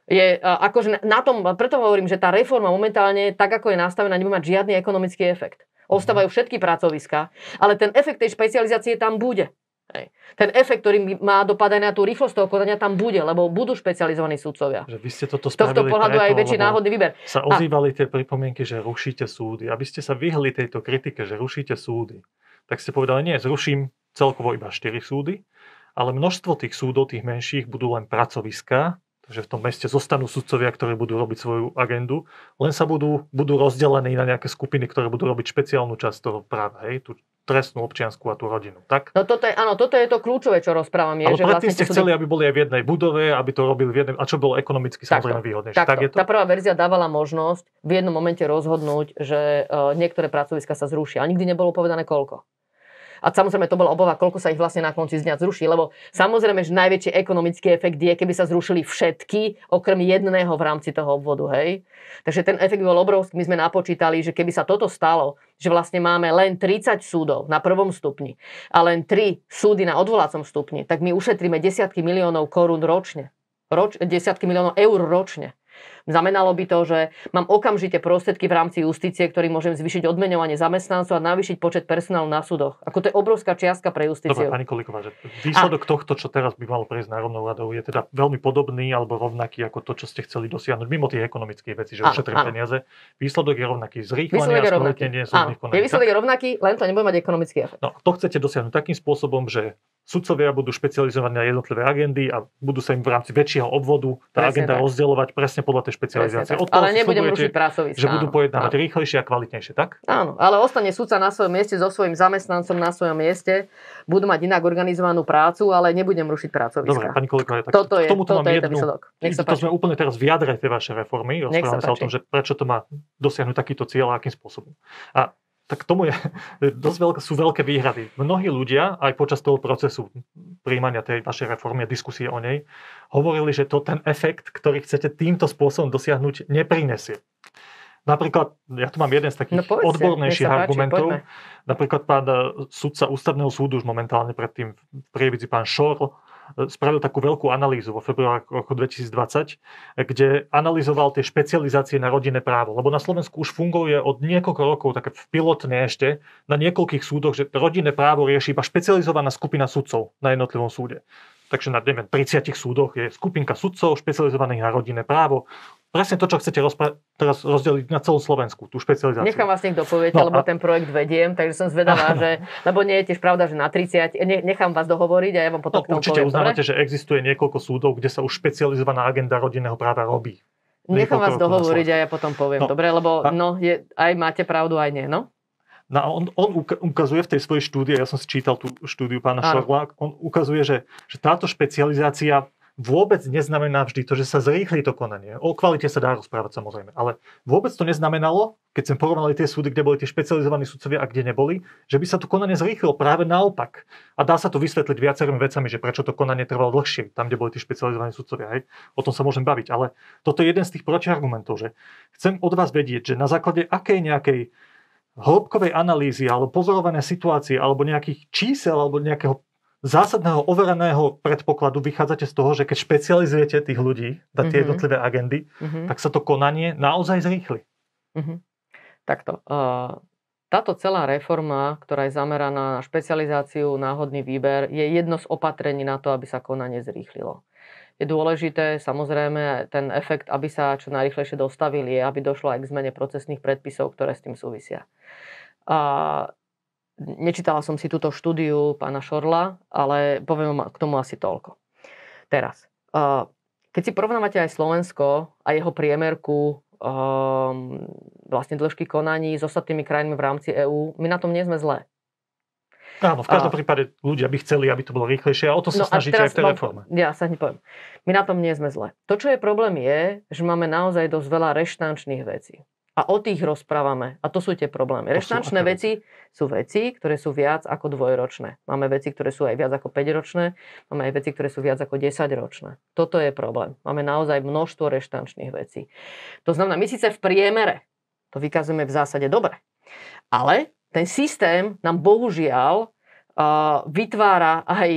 je akože na tom, preto hovorím, že tá reforma momentálne, tak ako je nastavená, nebude mať žiadny ekonomický efekt. Ostávajú mhm. všetky pracoviska, ale ten efekt tej špecializácie tam bude. Hej. Ten efekt, ktorý má dopadať na tú rýchlosť toho konania, tam bude, lebo budú špecializovaní súdcovia. Že vy ste toto spravili Tohto pohľadu preto, aj väčší náhodný výber. Sa ozývali a... tie pripomienky, že rušíte súdy. Aby ste sa vyhli tejto kritike, že rušíte súdy, tak ste povedali, nie, zruším celkovo iba 4 súdy, ale množstvo tých súdov, tých menších, budú len pracoviská, Takže v tom meste zostanú sudcovia, ktorí budú robiť svoju agendu, len sa budú, budú rozdelení na nejaké skupiny, ktoré budú robiť špeciálnu časť toho práva, hej, tú trestnú občiansku a tú rodinu. Tak? No toto je, áno, toto je to kľúčové, čo rozprávam. Je, Ale že predtým vlastne ste chceli, aby boli aj v jednej budove, aby to robili v jednej, a čo bolo ekonomicky samozrejme výhodnejšie. Tak je to? Tá prvá verzia dávala možnosť v jednom momente rozhodnúť, že uh, niektoré pracoviska sa zrušia. A nikdy nebolo povedané koľko. A samozrejme to bola obava, koľko sa ich vlastne na konci z dňa zruší, lebo samozrejme, že najväčší ekonomický efekt je, keby sa zrušili všetky, okrem jedného v rámci toho obvodu, hej. Takže ten efekt bol obrovský. My sme napočítali, že keby sa toto stalo, že vlastne máme len 30 súdov na prvom stupni a len 3 súdy na odvolacom stupni, tak my ušetríme desiatky miliónov korún ročne. Roč, desiatky miliónov eur ročne. Znamenalo by to, že mám okamžite prostriedky v rámci justície, ktorým môžem zvýšiť odmenovanie zamestnancov a navýšiť počet personálu na súdoch. Ako to je obrovská čiastka pre justíciu. Dobre, pani Koliková, že výsledok a... tohto, čo teraz by malo prejsť Národnou radou, je teda veľmi podobný alebo rovnaký ako to, čo ste chceli dosiahnuť mimo tých ekonomických vecí, že ušetrím peniaze. Výsledok je rovnaký. Zrýchlenie a skvalitnenie súdnych konaní. Je výsledok je rovnaký, len to nebude mať ekonomický efekt. No, to chcete dosiahnuť takým spôsobom, že sudcovia budú špecializovaní na jednotlivé agendy a budú sa im v rámci väčšieho obvodu tá presne agenda rozdielovať rozdeľovať presne podľa tej špecializácie. Od ale nebudem rušiť pracovisko. Že áno, budú pojednávať áno. rýchlejšie a kvalitnejšie, tak? Áno, ale ostane súca na svojom mieste so svojím zamestnancom na svojom mieste. Budú mať inak organizovanú prácu, ale nebudem rušiť pracovisko. Dobre, pani kolega, tak toto je, k tomuto toto mám je jednu, Nech sa to sme úplne teraz v jadre tej vašej reformy. Rozprávame sa, sa o tom, že prečo to má dosiahnuť takýto cieľ a akým spôsobom. A tak k tomu je, dosť veľké, sú veľké výhrady. Mnohí ľudia aj počas toho procesu príjmania tej vašej reformy a diskusie o nej hovorili, že to ten efekt, ktorý chcete týmto spôsobom dosiahnuť, neprinesie. Napríklad, ja tu mám jeden z takých no, povedzte, odbornejších páči, argumentov. Poďme. Napríklad pán e, sudca ústavného súdu už momentálne predtým v Prievidzi, pán Šor, spravil takú veľkú analýzu vo februári roku 2020, kde analyzoval tie špecializácie na rodinné právo. Lebo na Slovensku už funguje od niekoľko rokov, také pilotne ešte, na niekoľkých súdoch, že rodinné právo rieši iba špecializovaná skupina sudcov na jednotlivom súde. Takže na neviem, 30 súdoch je skupinka sudcov špecializovaných na rodinné právo presne to, čo chcete rozpra- teraz rozdeliť na celú Slovensku, tú špecializáciu. Nechám vás niekto povedať, no, lebo a... ten projekt vediem, takže som zvedavá, že, lebo nie je tiež pravda, že na 30, ne, nechám vás dohovoriť a ja vám potom no, k tomu Určite poviem, uznávate, dobre? že existuje niekoľko súdov, kde sa už špecializovaná agenda rodinného práva robí. Nechám vás dohovoriť a ja potom poviem, no, dobre, lebo a... no, je, aj máte pravdu, aj nie, no? No on, on ukazuje v tej svojej štúdii, ja som si čítal tú štúdiu pána Šorla, on ukazuje, že, že táto špecializácia vôbec neznamená vždy to, že sa zrýchli to konanie. O kvalite sa dá rozprávať samozrejme, ale vôbec to neznamenalo, keď sme porovnali tie súdy, kde boli tie špecializovaní sudcovia a kde neboli, že by sa to konanie zrýchlilo práve naopak. A dá sa to vysvetliť viacerými vecami, že prečo to konanie trvalo dlhšie, tam, kde boli tie špecializovaní sudcovia. Hej. O tom sa môžem baviť, ale toto je jeden z tých protiargumentov, že chcem od vás vedieť, že na základe akej nejakej hĺbkovej analýzy alebo pozorované situácie alebo nejakých čísel alebo nejakého zásadného overeného predpokladu vychádzate z toho, že keď špecializujete tých ľudí na tie mm-hmm. jednotlivé agendy, mm-hmm. tak sa to konanie naozaj zrýchli. Mm-hmm. Takto. Táto celá reforma, ktorá je zameraná na špecializáciu, náhodný výber, je jedno z opatrení na to, aby sa konanie zrýchlilo. Je dôležité, samozrejme, ten efekt, aby sa čo najrychlejšie dostavili, aby došlo aj k zmene procesných predpisov, ktoré s tým súvisia. A Nečítala som si túto štúdiu pána Šorla, ale poviem k tomu asi toľko. Teraz, keď si porovnávate aj Slovensko a jeho priemerku vlastne dĺžky konaní s ostatnými krajinami v rámci EÚ, my na tom nie sme zlé. Áno, v každom a... prípade ľudia by chceli, aby to bolo rýchlejšie a o to sa no snažíte aj v tej reforme. Ja sa nepoviem. My na tom nie sme zle. To, čo je problém, je, že máme naozaj dosť veľa reštančných vecí. A o tých rozprávame. A to sú tie problémy. Reštančné veci sú veci, ktoré sú viac ako dvojročné. Máme veci, ktoré sú aj viac ako 5-ročné, máme aj veci, ktoré sú viac ako 10-ročné. Toto je problém. Máme naozaj množstvo reštančných vecí. To znamená, my síce v priemere to vykazujeme v zásade dobre, ale ten systém nám bohužiaľ vytvára aj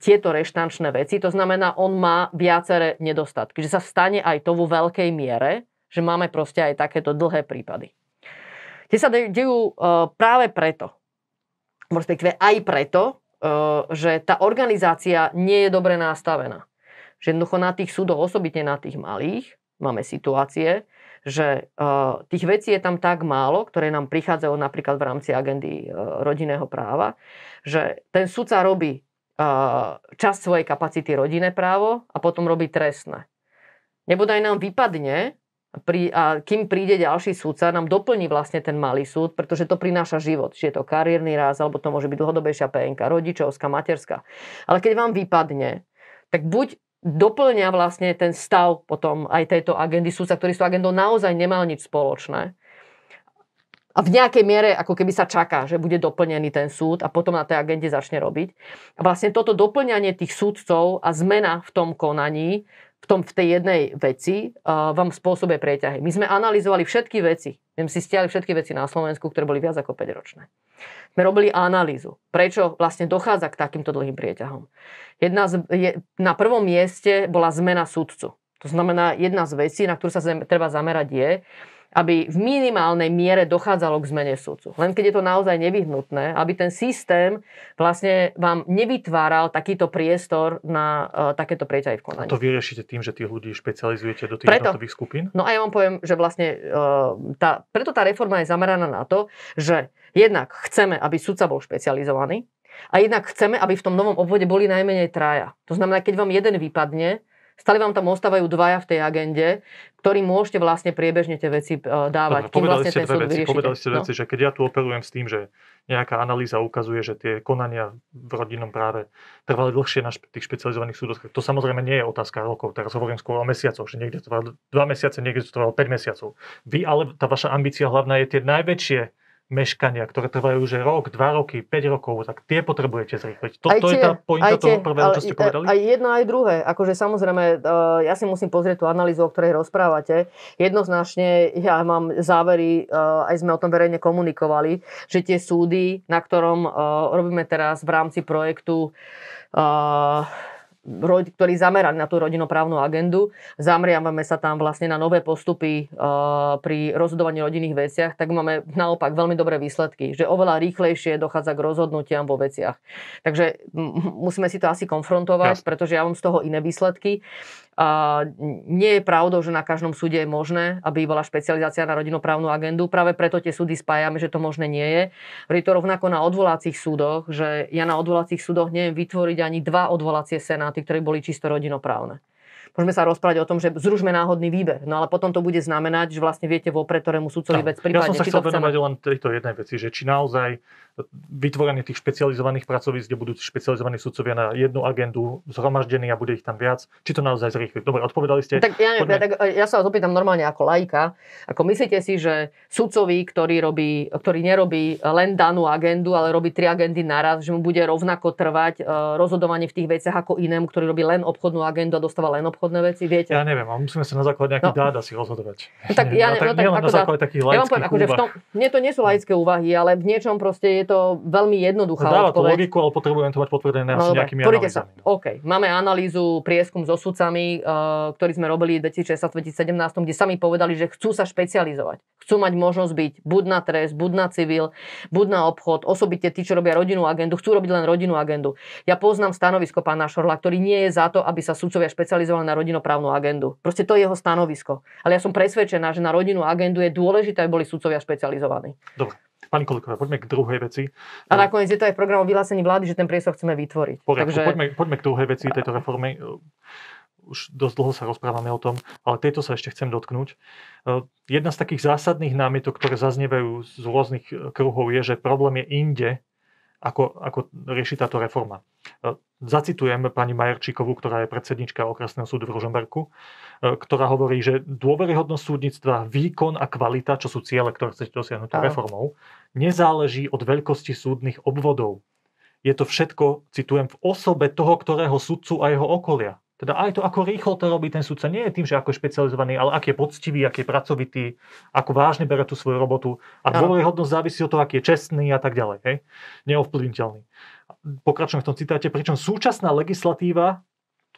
tieto reštančné veci. To znamená, on má viaceré nedostatky. Že sa stane aj to vo veľkej miere, že máme proste aj takéto dlhé prípady. Tie sa dejú e, práve preto, respektíve aj preto, e, že tá organizácia nie je dobre nastavená. Že jednoducho na tých súdoch, osobitne na tých malých, máme situácie, že e, tých vecí je tam tak málo, ktoré nám prichádzajú napríklad v rámci agendy rodinného práva, že ten sudca robí čas svojej kapacity rodinné právo a potom robí trestné. Nebodaj nám vypadne pri, a kým príde ďalší súdca, nám doplní vlastne ten malý súd, pretože to prináša život. Či je to kariérny raz, alebo to môže byť dlhodobejšia PNK, rodičovská, materská. Ale keď vám vypadne, tak buď doplňa vlastne ten stav potom aj tejto agendy súdca, ktorý s tou agendou naozaj nemal nič spoločné. A v nejakej miere ako keby sa čaká, že bude doplnený ten súd a potom na tej agende začne robiť. A vlastne toto doplňanie tých súdcov a zmena v tom konaní v, tom, v tej jednej veci uh, vám spôsobuje preťahy. My sme analyzovali všetky veci. My sme si stiali všetky veci na Slovensku, ktoré boli viac ako 5 ročné. Sme robili analýzu, prečo vlastne dochádza k takýmto dlhým prieťahom. Jedna z, je, na prvom mieste bola zmena sudcu. To znamená, jedna z vecí, na ktorú sa treba zamerať je, aby v minimálnej miere dochádzalo k zmene sudcu. Len keď je to naozaj nevyhnutné, aby ten systém vlastne vám nevytváral takýto priestor na uh, takéto prieťahy v konaní. A to vyriešite tým, že tých ľudí špecializujete do tých preto, jednotlivých skupín? No a ja vám poviem, že vlastne uh, tá, preto tá reforma je zameraná na to, že jednak chceme, aby sudca bol špecializovaný, a jednak chceme, aby v tom novom obvode boli najmenej traja. To znamená, keď vám jeden vypadne, Stále vám tam ostávajú dvaja v tej agende, ktorým môžete vlastne priebežne tie veci e, dávať. Dobre, vlastne povedali, vlastne ste dve veci, povedali ste dve no. veci, že keď ja tu operujem s tým, že nejaká analýza ukazuje, že tie konania v rodinnom práve trvali dlhšie na tých špecializovaných súdoch, to samozrejme nie je otázka rokov, teraz hovorím skôr o mesiacoch, že niekde to trvalo 2 mesiace, niekde to trvalo 5 mesiacov. Vy ale, tá vaša ambícia hlavná je tie najväčšie meškania, ktoré trvajú už rok, dva roky, 5 rokov, tak tie potrebujete zrýchliť. To, to je tá pointa tie, toho prvého, čo ste povedali? Aj jedno, aj druhé. Akože samozrejme, e, ja si musím pozrieť tú analýzu, o ktorej rozprávate. Jednoznačne ja mám závery, e, aj sme o tom verejne komunikovali, že tie súdy, na ktorom e, robíme teraz v rámci projektu ktorý zameraný na tú rodinoprávnu agendu. Zamriavame sa tam vlastne na nové postupy eh, pri rozhodovaní rodinných veciach, tak máme naopak veľmi dobré výsledky, že oveľa rýchlejšie dochádza k rozhodnutiam vo veciach. Takže musíme si to asi konfrontovať, pretože ja mám z toho iné výsledky nie je pravdou, že na každom súde je možné, aby bola špecializácia na rodinoprávnu agendu. Práve preto tie súdy spájame, že to možné nie je. Je to rovnako na odvolacích súdoch, že ja na odvolacích súdoch neviem vytvoriť ani dva odvolacie senáty, ktoré boli čisto rodinoprávne. Môžeme sa rozprávať o tom, že zružme náhodný výber. No ale potom to bude znamenať, že vlastne viete vopred, ktorému sudcovi no, vec prípadne. Ja som sa chcel venovať len tejto jednej veci, že či naozaj vytvorenie tých špecializovaných pracovísk, kde budú špecializovaní sudcovia na jednu agendu zhromaždení a bude ich tam viac. Či to naozaj zrýchli? Dobre, odpovedali ste. Tak ja, ja, tak ja sa vás opýtam normálne ako lajka. Ako myslíte si, že sudcovi, ktorý, robí, ktorý nerobí len danú agendu, ale robí tri agendy naraz, že mu bude rovnako trvať e, rozhodovanie v tých veciach ako inému, ktorý robí len obchodnú agendu a dostáva len obchodné veci? Viete? Ja neviem, musíme sa na základe nejakých no. dát asi rozhodovať. No, tak ja, ja, no tak, no, tak, ako na základe takých ja vám poviem, akože v tom, nie, to nie sú laické úvahy, ale v niečom proste je je to veľmi jednoduchá no, Dáva odpoveď. to logiku, ale potrebujeme to mať potvrdené no, asi nejakými analýzami. Sa. OK. Máme analýzu, prieskum so sudcami, uh, ktorý sme robili v 2016-2017, kde sami povedali, že chcú sa špecializovať. Chcú mať možnosť byť buď na trest, buď na civil, buď na obchod, osobite tí, čo robia rodinnú agendu, chcú robiť len rodinnú agendu. Ja poznám stanovisko pána Šorla, ktorý nie je za to, aby sa sudcovia špecializovali na rodinoprávnu agendu. Proste to je jeho stanovisko. Ale ja som presvedčená, že na rodinnú agendu je dôležité, aby boli sudcovia špecializovaní. Dobre. Pani Kolikova, poďme k druhej veci. A nakoniec je to aj program o vyhlásení vlády, že ten priestor chceme vytvoriť. Poriadku, Takže... poďme, poďme k druhej veci tejto reformy. Už dosť dlho sa rozprávame o tom, ale tejto sa ešte chcem dotknúť. Eh, jedna z takých zásadných námietok, ktoré zaznievajú z rôznych eh, kruhov, je, že problém je inde, ako, ako rieši táto reforma. Eh, zacitujem pani Majerčíkovú, ktorá je predsednička okresného súdu v Ružomberku, ktorá hovorí, že dôveryhodnosť súdnictva, výkon a kvalita, čo sú ciele, ktoré chcete dosiahnuť Aj. reformou, nezáleží od veľkosti súdnych obvodov. Je to všetko, citujem, v osobe toho, ktorého sudcu a jeho okolia. Teda aj to, ako rýchlo to robí ten sudca, nie je tým, že ako je špecializovaný, ale ak je poctivý, ak je pracovitý, ako vážne bere tú svoju robotu. A dôveryhodnosť závisí od toho, aký je čestný a tak ďalej. Hej? Neovplyvniteľný. Pokračujem v tom citáte, pričom súčasná legislatíva,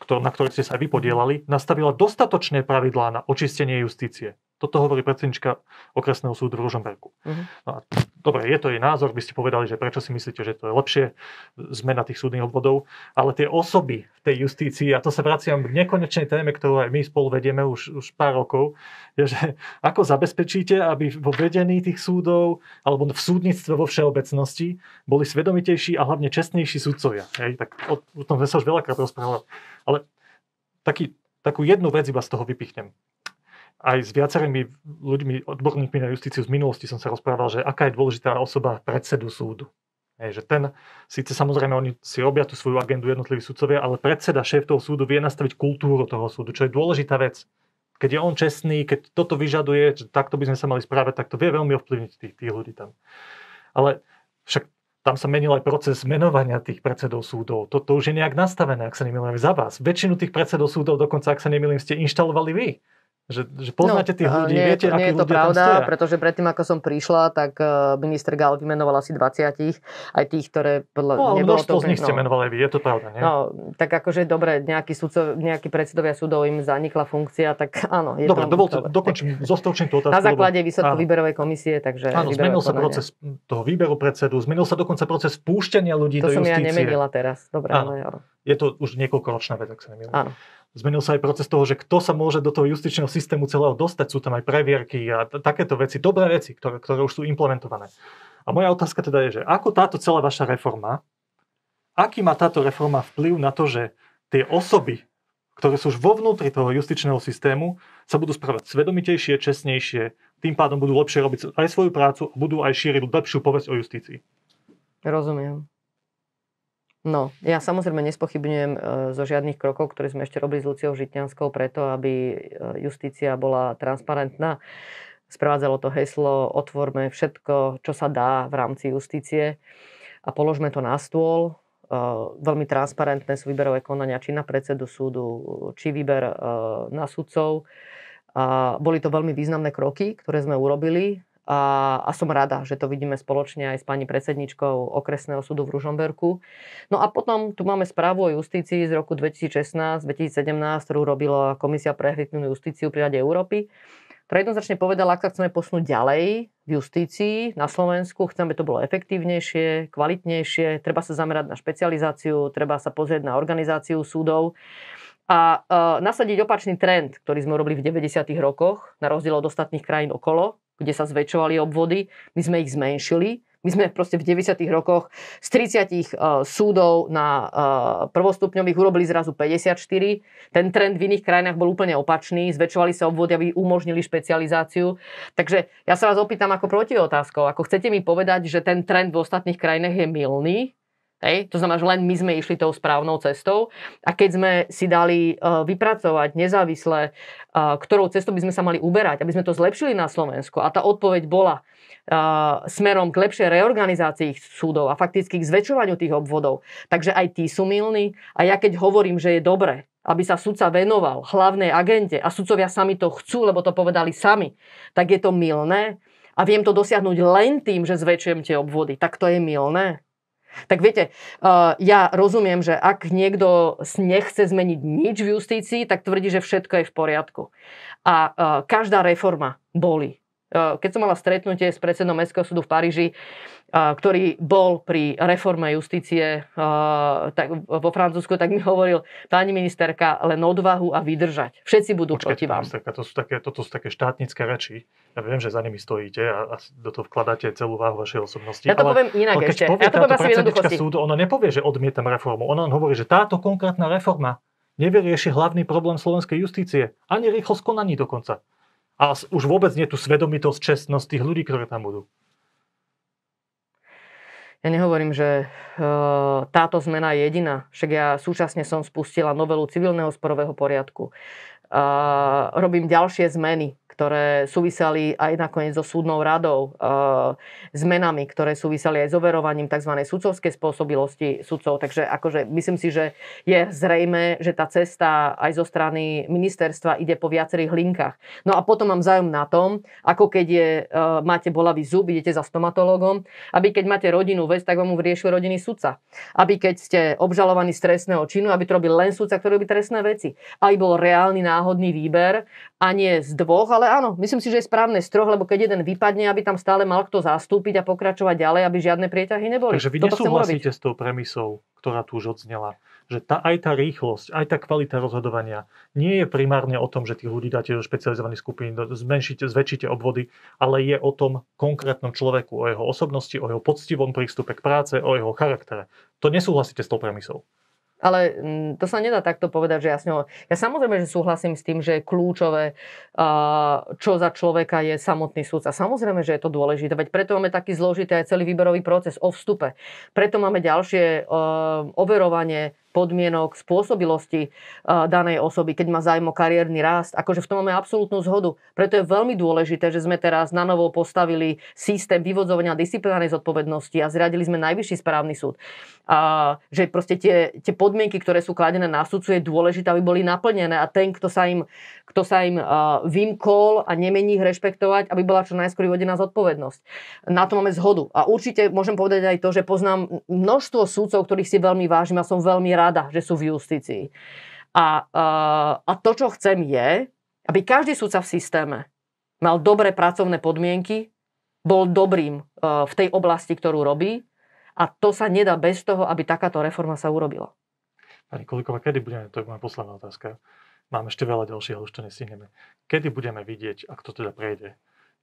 na ktorej ste sa aj vy podielali, nastavila dostatočné pravidlá na očistenie justície. Toto hovorí predsednička okresného súdu v Ružomberku. Uh-huh. No a, dobre, je to jej názor, by ste povedali, že prečo si myslíte, že to je lepšie, zmena tých súdnych obvodov, ale tie osoby v tej justícii, a to sa vraciam k nekonečnej téme, ktorú aj my spolu vedieme už, už pár rokov, je, že ako zabezpečíte, aby vo vedení tých súdov alebo v súdnictve vo všeobecnosti boli svedomitejší a hlavne čestnejší súdcovia. Hej? Tak o, o tom sme sa už veľakrát rozprávali. Ale taký, takú jednu vec iba z toho vypichnem aj s viacerými ľuďmi, odborníkmi na justíciu z minulosti som sa rozprával, že aká je dôležitá osoba predsedu súdu. Hej, že ten, síce samozrejme oni si robia tú svoju agendu jednotliví sudcovia, ale predseda šéf toho súdu vie nastaviť kultúru toho súdu, čo je dôležitá vec. Keď je on čestný, keď toto vyžaduje, že takto by sme sa mali správať, tak to vie veľmi ovplyvniť tých, tých ľudí tam. Ale však tam sa menil aj proces menovania tých predsedov súdov. Toto už je nejak nastavené, ak sa nemýlim, za vás. Väčšinu tých predsedov súdov, dokonca ak sa nemýlim, ste inštalovali vy. Že, že poznáte no, tých no, ľudí, nie, viete, nie je to pravda, pretože predtým, ako som prišla, tak eh, minister Gál vymenoval asi 20 aj tých, ktoré podľa no, nebolo to... z nich ste no. menovali vy, je to pravda, nie? No, tak akože dobre, nejaký, sudco, nejaký predsedovia súdov im zanikla funkcia, tak áno. Je dobre, to, dovolte, dobre. dokončím, zostručím tú otázku. Na základe výsledku výberovej komisie, takže... Áno, zmenil sa proces toho výberu predsedu, zmenil sa dokonca proces púšťania ľudí to do justície. To som ja nemenila teraz, dobre, áno. ale... Je to už niekoľkoročná vec, ak sa nemýlim. Áno. Zmenil sa aj proces toho, že kto sa môže do toho justičného systému celého dostať. Sú tam aj previerky a t- takéto veci, dobré veci, ktoré, ktoré už sú implementované. A moja otázka teda je, že ako táto celá vaša reforma, aký má táto reforma vplyv na to, že tie osoby, ktoré sú už vo vnútri toho justičného systému, sa budú správať svedomitejšie, čestnejšie, tým pádom budú lepšie robiť aj svoju prácu a budú aj šíriť lepšiu povesť o justícii. Rozumiem. No, ja samozrejme nespochybňujem e, zo žiadnych krokov, ktoré sme ešte robili s Luciou Žitňanskou preto, aby e, justícia bola transparentná. Sprevádzalo to heslo otvorme všetko, čo sa dá v rámci justície a položme to na stôl. E, veľmi transparentné sú výberové konania či na predsedu súdu, či výber na sudcov. A boli to veľmi významné kroky, ktoré sme urobili a, a som rada, že to vidíme spoločne aj s pani predsedničkou okresného súdu v Ružomberku. No a potom tu máme správu o justícii z roku 2016-2017, ktorú robila Komisia pre efektívnu justíciu pri Rade Európy, ktorá jednoznačne povedala, ak sa chceme posunúť ďalej v justícii na Slovensku, chceme to bolo efektívnejšie, kvalitnejšie, treba sa zamerať na špecializáciu, treba sa pozrieť na organizáciu súdov a e, nasadiť opačný trend, ktorý sme robili v 90. rokoch, na rozdiel od ostatných krajín okolo, kde sa zväčšovali obvody, my sme ich zmenšili. My sme proste v 90. rokoch z 30 uh, e, súdov na uh, prvostupňových urobili zrazu 54. Ten trend v iných krajinách bol úplne opačný. Zväčšovali sa obvody, aby umožnili špecializáciu. Takže ja sa vás opýtam ako protiotázkou. Ako chcete mi povedať, že ten trend v ostatných krajinách je milný, Hej? To znamená, že len my sme išli tou správnou cestou a keď sme si dali e, vypracovať nezávisle, ktorou cestou by sme sa mali uberať, aby sme to zlepšili na Slovensku a tá odpoveď bola e, smerom k lepšej reorganizácii súdov a fakticky k zväčšovaniu tých obvodov. Takže aj tí sú milní a ja keď hovorím, že je dobre, aby sa sudca venoval hlavnej agende a sudcovia sami to chcú, lebo to povedali sami, tak je to milné a viem to dosiahnuť len tým, že zväčšujem tie obvody. Tak to je milné. Tak viete, uh, ja rozumiem, že ak niekto nechce zmeniť nič v justícii, tak tvrdí, že všetko je v poriadku. A uh, každá reforma boli. Eh, keď som mala stretnutie s predsedom Mestského súdu v Paríži, eh, ktorý bol pri reforme justície eh, tak, vo Francúzsku, tak mi hovoril, pani ministerka, len odvahu a vydržať. Všetci budú Počkej, proti vám. Ministerka, to sú také, toto sú také štátnické reči. Ja viem, že za nimi stojíte a, a do toho vkladáte celú váhu vašej osobnosti. Ja to ale, poviem inak ale ešte. Povie ja to poviem asi súdu, ona nepovie, že odmietam reformu. Ona len hovorí, že táto konkrétna reforma nevyrieši hlavný problém slovenskej justície. Ani rýchlo skonaní dokonca. A už vôbec nie tú svedomitosť, čestnosť tých ľudí, ktoré tam budú. Ja nehovorím, že e, táto zmena je jediná. Však ja súčasne som spustila novelu civilného sporového poriadku. robím ďalšie zmeny ktoré súviseli aj nakoniec so súdnou radou, e, zmenami, ktoré súviseli aj s overovaním tzv. sudcovskej spôsobilosti sudcov. Takže akože myslím si, že je zrejme, že tá cesta aj zo strany ministerstva ide po viacerých linkách. No a potom mám zájom na tom, ako keď je, e, máte bolavý zub, idete za stomatologom, aby keď máte rodinu vec, tak vám mu riešil rodinný sudca. Aby keď ste obžalovaní z trestného činu, aby to robil len sudca, ktorý robí trestné veci. Aby bol reálny náhodný výber a nie z dvoch, ale ale áno, myslím si, že je správne z troch, lebo keď jeden vypadne, aby tam stále mal kto zastúpiť a pokračovať ďalej, aby žiadne prieťahy neboli. Takže vy Toto nesúhlasíte s tou premisou, ktorá tu už odznela, že tá, aj tá rýchlosť, aj tá kvalita rozhodovania nie je primárne o tom, že tých ľudí dáte do špecializovaných skupín, zmenšite, zväčšite obvody, ale je o tom konkrétnom človeku, o jeho osobnosti, o jeho poctivom prístupe k práce, o jeho charaktere. To nesúhlasíte s tou premisou. Ale mm, to sa nedá takto povedať, že ja s ňou... Ja samozrejme, že súhlasím s tým, že je kľúčové, čo za človeka je samotný A Samozrejme, že je to dôležité, veď preto máme taký zložitý aj celý výberový proces o vstupe. Preto máme ďalšie overovanie podmienok, spôsobilosti eh, danej osoby, keď má zájmo kariérny rast. Akože v tom máme absolútnu zhodu. Preto je veľmi dôležité, že sme teraz na novo postavili systém vyvodzovania disciplinárnej zodpovednosti a zriadili sme najvyšší správny súd. A že proste tie, tie podmienky, ktoré sú kladené na sudcu, je dôležité, aby boli naplnené a ten, kto sa im, kto sa im eh, vymkol a nemení ich rešpektovať, aby bola čo najskôr vyvodená zodpovednosť. Na to máme zhodu. A určite môžem povedať aj to, že poznám množstvo súdcov, ktorých si veľmi vážim a som veľmi rád rada, že sú v justícii. A, eh, a to, čo chcem, je, aby každý súdca v systéme mal dobré pracovné podmienky, bol dobrým eh, v tej oblasti, ktorú robí. A to sa nedá bez toho, aby takáto reforma sa urobila. Pani Kuliková, kedy budeme, to je moja posledná otázka, máme ešte veľa ďalších, ale už to nestihneme. Kedy budeme vidieť, ak to teda prejde,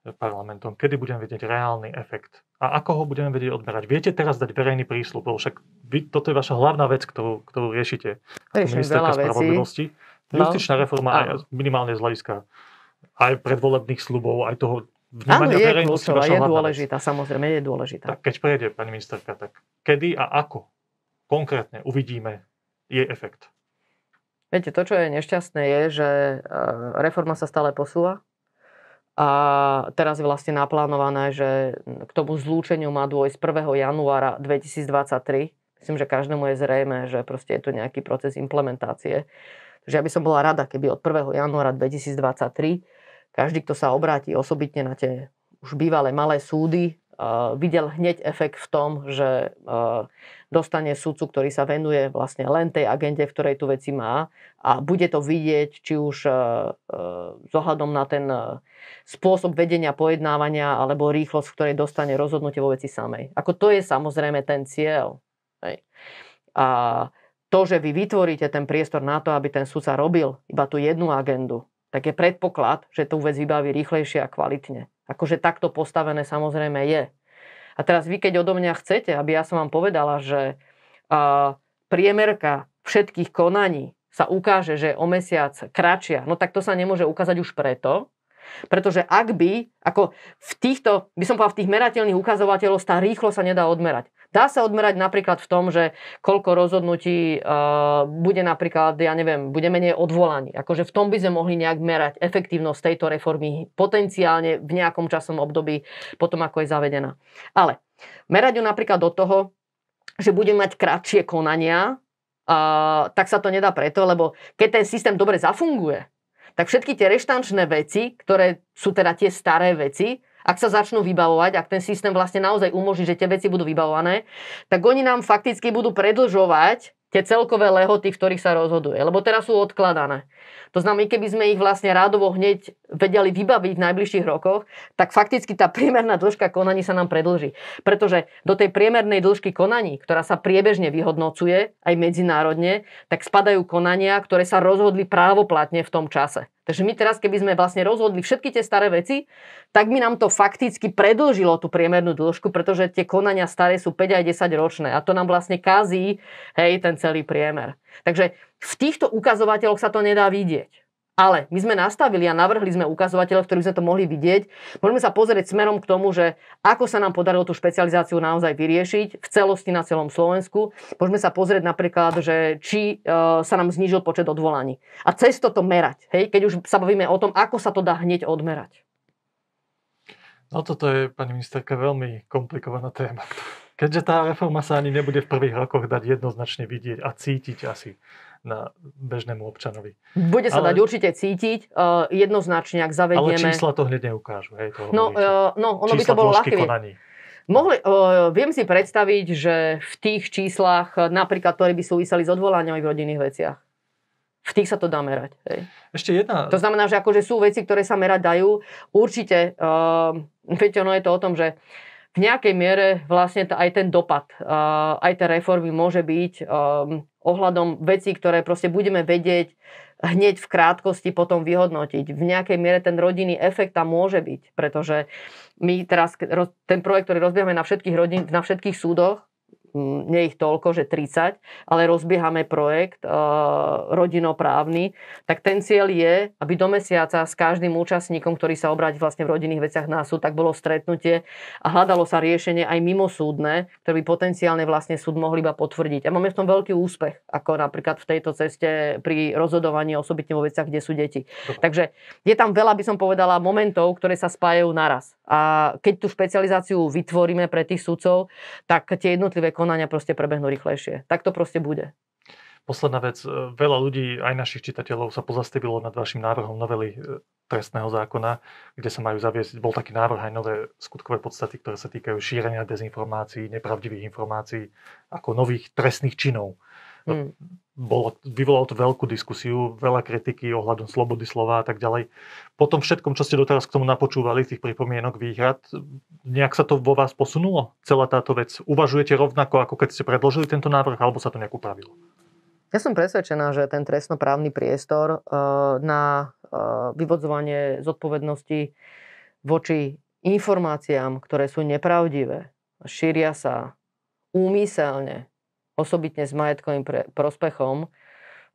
parlamentom, kedy budeme vedieť reálny efekt a ako ho budeme vedieť odmerať. Viete teraz dať verejný prísľub, lebo však vy, toto je vaša hlavná vec, ktorú, ktorú riešite. ministerka veľa spravodlivosti. No. Justičná reforma aj minimálne z hľadiska aj predvolebných slubov, aj toho vnímania Áno, je verejnosti. Kľúčová, je dôležitá, vec. samozrejme, je dôležitá. Tak keď prejde, pani ministerka, tak kedy a ako konkrétne uvidíme jej efekt? Viete, to, čo je nešťastné, je, že eh, reforma sa stále posúva a teraz je vlastne naplánované, že k tomu zlúčeniu má dôjsť 1. januára 2023. Myslím, že každému je zrejme, že proste je tu nejaký proces implementácie. Takže ja by som bola rada, keby od 1. januára 2023 každý, kto sa obráti osobitne na tie už bývalé malé súdy, Eh, videl hneď efekt v tom, že eh, dostane sudcu, ktorý sa venuje vlastne len tej agende, v ktorej tu veci má a bude to vidieť, či už s eh, na ten spôsob vedenia pojednávania alebo rýchlosť, v ktorej dostane rozhodnutie vo veci samej. Ako to je samozrejme ten cieľ. Hej. A to, že vy vytvoríte ten priestor na to, aby ten sudca robil iba tú jednu agendu, tak je predpoklad, že tú vec vybaví rýchlejšie a kvalitne. Akože takto postavené samozrejme je. A teraz vy, keď odo mňa chcete, aby ja som vám povedala, že priemerka všetkých konaní sa ukáže, že o mesiac kračia, no tak to sa nemôže ukázať už preto, pretože ak by, ako v týchto, by som povedal, v tých merateľných ukazovateľov tá rýchlo sa nedá odmerať. Dá sa odmerať napríklad v tom, že koľko rozhodnutí uh, bude napríklad, ja neviem, bude menej odvolaní. Akože v tom by sme mohli nejak merať efektívnosť tejto reformy potenciálne v nejakom časom období, potom ako je zavedená. Ale merať ju napríklad do toho, že bude mať kratšie konania, uh, tak sa to nedá preto, lebo keď ten systém dobre zafunguje, tak všetky tie reštančné veci, ktoré sú teda tie staré veci, ak sa začnú vybavovať, ak ten systém vlastne naozaj umožní, že tie veci budú vybavované, tak oni nám fakticky budú predlžovať tie celkové lehoty, v ktorých sa rozhoduje. Lebo teraz sú odkladané. To znamená, keby sme ich vlastne rádovo hneď vedeli vybaviť v najbližších rokoch, tak fakticky tá priemerná dĺžka konaní sa nám predlží. Pretože do tej priemernej dĺžky konaní, ktorá sa priebežne vyhodnocuje aj medzinárodne, tak spadajú konania, ktoré sa rozhodli právoplatne v tom čase. Takže my teraz, keby sme vlastne rozhodli všetky tie staré veci, tak by nám to fakticky predlžilo tú priemernú dĺžku, pretože tie konania staré sú 5 aj 10 ročné a to nám vlastne kazí hej, ten celý priemer. Takže v týchto ukazovateľoch sa to nedá vidieť. Ale my sme nastavili a navrhli sme ukazovateľov, ktorých sme to mohli vidieť. Môžeme sa pozrieť smerom k tomu, že ako sa nám podarilo tú špecializáciu naozaj vyriešiť v celosti na celom Slovensku. Môžeme sa pozrieť napríklad, že či e, sa nám znížil počet odvolaní. A cez toto merať, hej, keď už sa bavíme o tom, ako sa to dá hneď odmerať. No toto je, pani ministerka, veľmi komplikovaná téma. Keďže tá reforma sa ani nebude v prvých rokoch dať jednoznačne vidieť a cítiť asi na bežnému občanovi. Bude sa ale... dať určite cítiť, uh, jednoznačne, ak zavedieme... Ale čísla to hneď neukážu. Hej, to no, uh, no, ono čísla by to bolo ľahké. Mohli, uh, viem si predstaviť, že v tých číslach, napríklad, ktoré by súviseli s odvolaniami v rodinných veciach, v tých sa to dá merať. Hej. Ešte jedna... To znamená, že akože sú veci, ktoré sa merať dajú. Určite, uh, viete, ono je to o tom, že v nejakej miere vlastne t- aj ten dopad, uh, aj tie reformy môže byť um, ohľadom vecí, ktoré proste budeme vedieť hneď v krátkosti potom vyhodnotiť. V nejakej miere ten rodinný efekt tam môže byť, pretože my teraz ten projekt, ktorý rozbiehame na všetkých, rodin, na všetkých súdoch, Hm, nie ich toľko, že 30, ale rozbiehame projekt e, rodinoprávny, tak ten cieľ je, aby do mesiaca s každým účastníkom, ktorý sa obráti vlastne v rodinných veciach na súd, tak bolo stretnutie a hľadalo sa riešenie aj súdne, ktoré by potenciálne vlastne súd mohol iba potvrdiť. A máme v tom veľký úspech, ako napríklad v tejto ceste pri rozhodovaní osobitne vo veciach, kde sú deti. Takže je tam veľa, by som povedala, momentov, ktoré sa spájajú naraz. A keď tú špecializáciu vytvoríme pre tých sudcov, tak tie jednotlivé konania proste prebehnú rýchlejšie. Tak to proste bude. Posledná vec. E, veľa ľudí, aj našich čitateľov, sa pozastavilo nad vašim návrhom novely e, trestného zákona, kde sa majú zaviesť, bol taký návrh aj nové skutkové podstaty, ktoré sa týkajú šírenia dezinformácií, nepravdivých informácií, ako nových trestných činov. No, hmm. Bolo, vyvolalo to veľkú diskusiu, veľa kritiky ohľadom slobody slova a tak ďalej. Po tom všetkom, čo ste doteraz k tomu napočúvali, tých pripomienok, výhrad, nejak sa to vo vás posunulo? Celá táto vec? Uvažujete rovnako, ako keď ste predložili tento návrh, alebo sa to nejak upravilo? Ja som presvedčená, že ten trestnoprávny priestor eh, na eh, vyvodzovanie zodpovednosti voči informáciám, ktoré sú nepravdivé, šíria sa úmyselne, osobitne s majetkovým pre, prospechom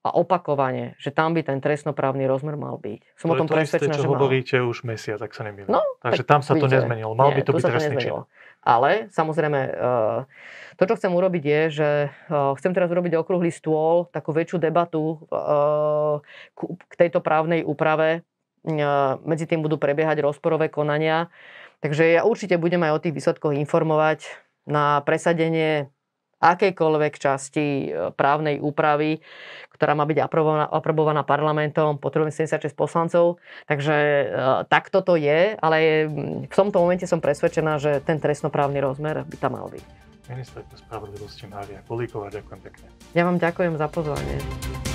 a opakovane, že tam by ten trestnoprávny rozmer mal byť. Som to o tom to presvedčená, isté, čo že hovoríte mal. už mesiac, tak sa nemýlim. No, Takže tam sa vidíte, to nezmenilo. Mal nie, by to byť trestný čin. Ale samozrejme, eh, to, čo chcem urobiť je, že eh, chcem teraz urobiť okrúhly stôl, takú väčšiu debatu eh, k tejto právnej úprave. Medzi tým budú prebiehať rozporové konania. Takže ja určite budem aj o tých výsledkoch informovať na presadenie akejkoľvek časti e, právnej úpravy, ktorá má byť aprobovaná, aprobovaná parlamentom, potrebujem 76 poslancov. Takže e, takto to je, ale je, mm, v tomto momente som presvedčená, že ten trestnoprávny rozmer by tam mal byť. Ministerka spravodlivosti Mária Kolíková, ďakujem pekne. Ja vám ďakujem za pozvanie.